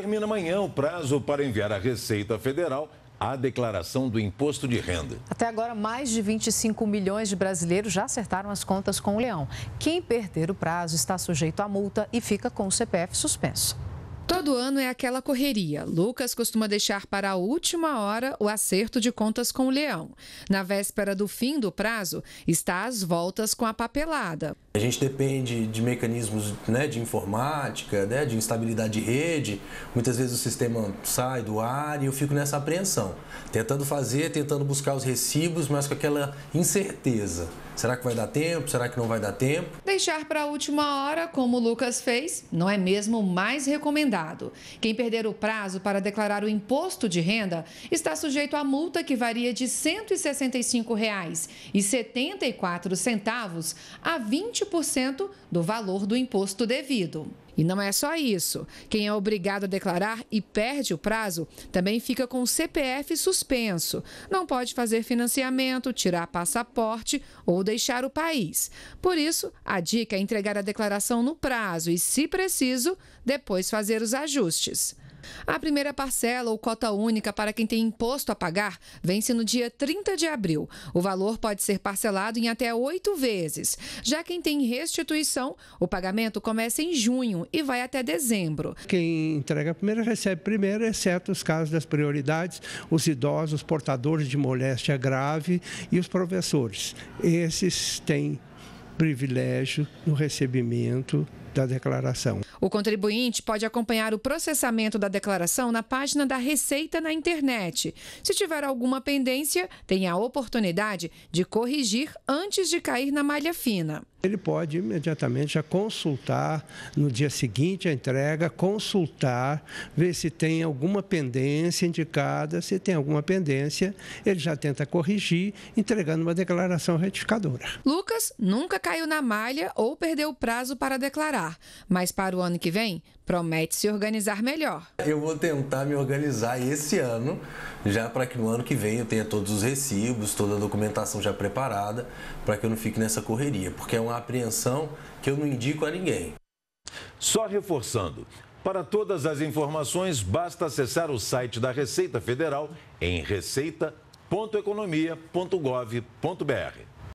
Termina amanhã o prazo para enviar à Receita Federal a declaração do imposto de renda. Até agora, mais de 25 milhões de brasileiros já acertaram as contas com o Leão. Quem perder o prazo está sujeito à multa e fica com o CPF suspenso. Todo ano é aquela correria. Lucas costuma deixar para a última hora o acerto de contas com o leão. Na véspera do fim do prazo, está às voltas com a papelada. A gente depende de mecanismos né, de informática, né, de instabilidade de rede. Muitas vezes o sistema sai do ar e eu fico nessa apreensão, tentando fazer, tentando buscar os recibos, mas com aquela incerteza. Será que vai dar tempo? Será que não vai dar tempo? Deixar para a última hora, como o Lucas fez, não é mesmo mais recomendado quem perder o prazo para declarar o imposto de renda está sujeito a multa que varia de R$ 165,74 a 20% do valor do imposto devido. E não é só isso. Quem é obrigado a declarar e perde o prazo também fica com o CPF suspenso. Não pode fazer financiamento, tirar passaporte ou deixar o país. Por isso, a dica é entregar a declaração no prazo e, se preciso, depois fazer os ajustes. A primeira parcela ou cota única para quem tem imposto a pagar vence no dia 30 de abril. O valor pode ser parcelado em até oito vezes. Já quem tem restituição, o pagamento começa em junho e vai até dezembro. Quem entrega primeiro recebe primeiro, exceto os casos das prioridades, os idosos, os portadores de moléstia grave e os professores. Esses têm privilégio no recebimento da declaração. O contribuinte pode acompanhar o processamento da declaração na página da Receita na internet. Se tiver alguma pendência, tem a oportunidade de corrigir antes de cair na malha fina. Ele pode imediatamente já consultar no dia seguinte a entrega, consultar, ver se tem alguma pendência indicada, se tem alguma pendência, ele já tenta corrigir, entregando uma declaração retificadora. Lucas nunca caiu na malha ou perdeu o prazo para declarar, mas para o ano que vem promete se organizar melhor. Eu vou tentar me organizar esse ano, já para que no ano que vem eu tenha todos os recibos, toda a documentação já preparada, para que eu não fique nessa correria, porque é uma uma apreensão que eu não indico a ninguém. Só reforçando, para todas as informações, basta acessar o site da Receita Federal em receita.economia.gov.br.